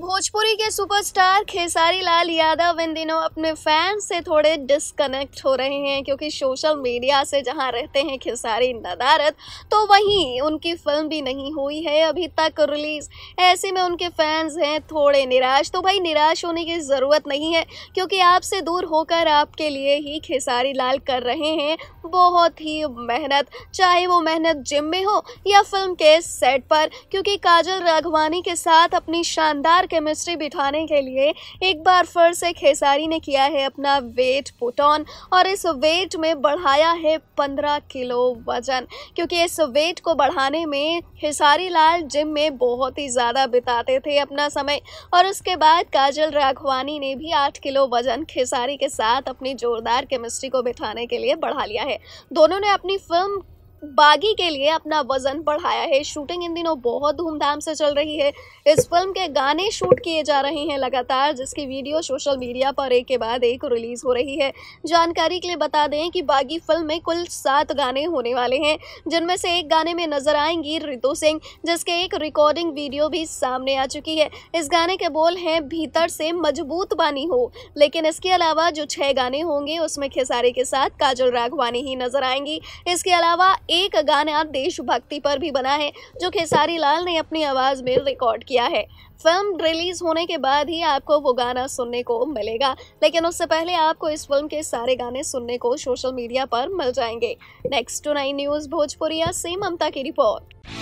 भोजपुरी के सुपरस्टार खेसारी लाल यादव इन दिनों अपने फैंस से थोड़े डिसकनेक्ट हो रहे हैं क्योंकि सोशल मीडिया से जहां रहते हैं खेसारी नदारत तो वहीं उनकी फिल्म भी नहीं हुई है अभी तक रिलीज़ ऐसे में उनके फैंस हैं थोड़े निराश तो भाई निराश होने की ज़रूरत नहीं है क्योंकि आपसे दूर होकर आपके लिए ही खेसारी लाल कर रहे हैं बहुत ही मेहनत चाहे वो मेहनत जिम में हो या फिल्म के सेट पर क्योंकि काजल राघवानी के साथ अपनी शानदार और केमिस्ट्री बिठाने के लिए एक बार फिर से खेसारी ने किया है अपना वेट पुट ऑन और इस वेट में बढ़ाया है पंद्रह किलो वजन क्योंकि इस वेट को बढ़ाने में खेसारी लाल जिम में बहुत ही ज़्यादा बिताते थे अपना समय और उसके बाद काजल राघवानी ने भी आठ किलो वजन खेसारी के साथ अपनी जोरदार केमिस्ट्री को बिठाने के लिए बढ़ा लिया है दोनों ने अपनी फिल्म बागी के लिए अपना वजन बढ़ाया है शूटिंग इन दिनों बहुत धूमधाम से चल रही है इस फिल्म के गाने शूट किए जा रहे हैं लगातार जिसकी वीडियो सोशल मीडिया पर एक के बाद एक रिलीज हो रही है जानकारी के लिए बता दें कि बागी फिल्म में कुल सात गाने होने वाले हैं जिनमें से एक गाने में नजर आएंगी रितु सिंह जिसके एक रिकॉर्डिंग वीडियो भी सामने आ चुकी है इस गाने के बोल हैं भीतर से मजबूत बानी हो लेकिन इसके अलावा जो छह गाने होंगे उसमें खेसारी के साथ काजल राघवानी ही नजर आएंगी इसके अलावा एक गाना देशभक्ति पर भी बना है जो खेसारी लाल ने अपनी आवाज़ में रिकॉर्ड किया है फिल्म रिलीज होने के बाद ही आपको वो गाना सुनने को मिलेगा लेकिन उससे पहले आपको इस फिल्म के सारे गाने सुनने को सोशल मीडिया पर मिल जाएंगे next two nine news Bhojpuriya से ममता की रिपोर्ट